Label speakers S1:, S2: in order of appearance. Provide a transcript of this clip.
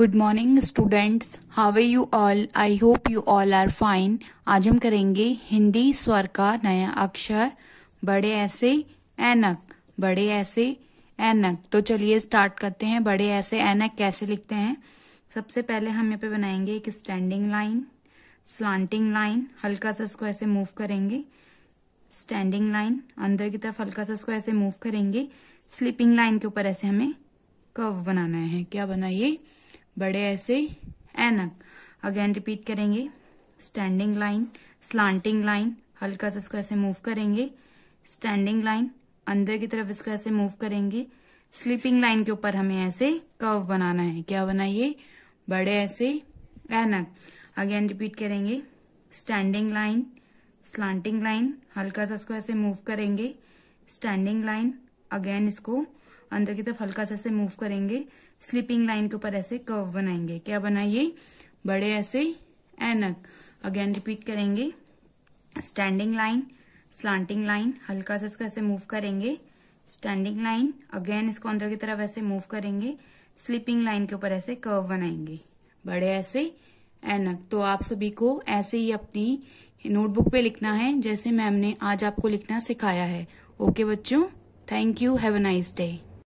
S1: good morning students how are you all I hope you all are fine आज हम करेंगे हिंदी स्वर का नया अक्षर बड़े ऐसे एनक बड़े ऐसे एनक तो चलिए स्टार्ट करते हैं बड़े ऐसे एनक कैसे लिखते हैं सबसे पहले हम यहाँ पे बनाएंगे एक स्टैंडिंग लाइन स्लांटिंग लाइन हल्का सा इसको ऐसे मूव करेंगे स्टैंडिंग लाइन अंदर की तरफ हल्का सा इसको ऐसे मूव करेंगे स्लीपिंग लाइन के ऊपर ऐसे हमें कर्व बनाना है क्या बनाइए बड़े ऐसे एनक अगेन रिपीट करेंगे स्टैंडिंग लाइन स्लांटिंग लाइन हल्का सा इसको ऐसे मूव करेंगे स्टैंडिंग लाइन अंदर की तरफ इसको ऐसे मूव करेंगे स्लीपिंग लाइन के ऊपर हमें ऐसे कर्व बनाना है क्या बनाइए बड़े ऐसे एनक अगेन रिपीट करेंगे स्टैंडिंग लाइन स्लांटिंग लाइन हल्का सा इसको ऐसे मूव करेंगे स्टैंडिंग लाइन अगेन इसको अंदर की तरफ हल्का सा ऐसे मूव करेंगे स्लीपिंग लाइन के ऊपर ऐसे कर्व बनाएंगे क्या बनाइए बड़े ऐसे एनक अगेन रिपीट करेंगे स्टैंडिंग लाइन स्लांटिंग लाइन हल्का सा इसको ऐसे मूव करेंगे स्टैंडिंग लाइन अगेन इसको अंदर की तरफ ऐसे मूव करेंगे स्लीपिंग लाइन के ऊपर ऐसे कर्व बनाएंगे बड़े ऐसे एनक तो आप सभी को ऐसे ही अपनी नोटबुक पे लिखना है जैसे मैम ने आज आपको लिखना सिखाया है ओके बच्चों thank you have a nice day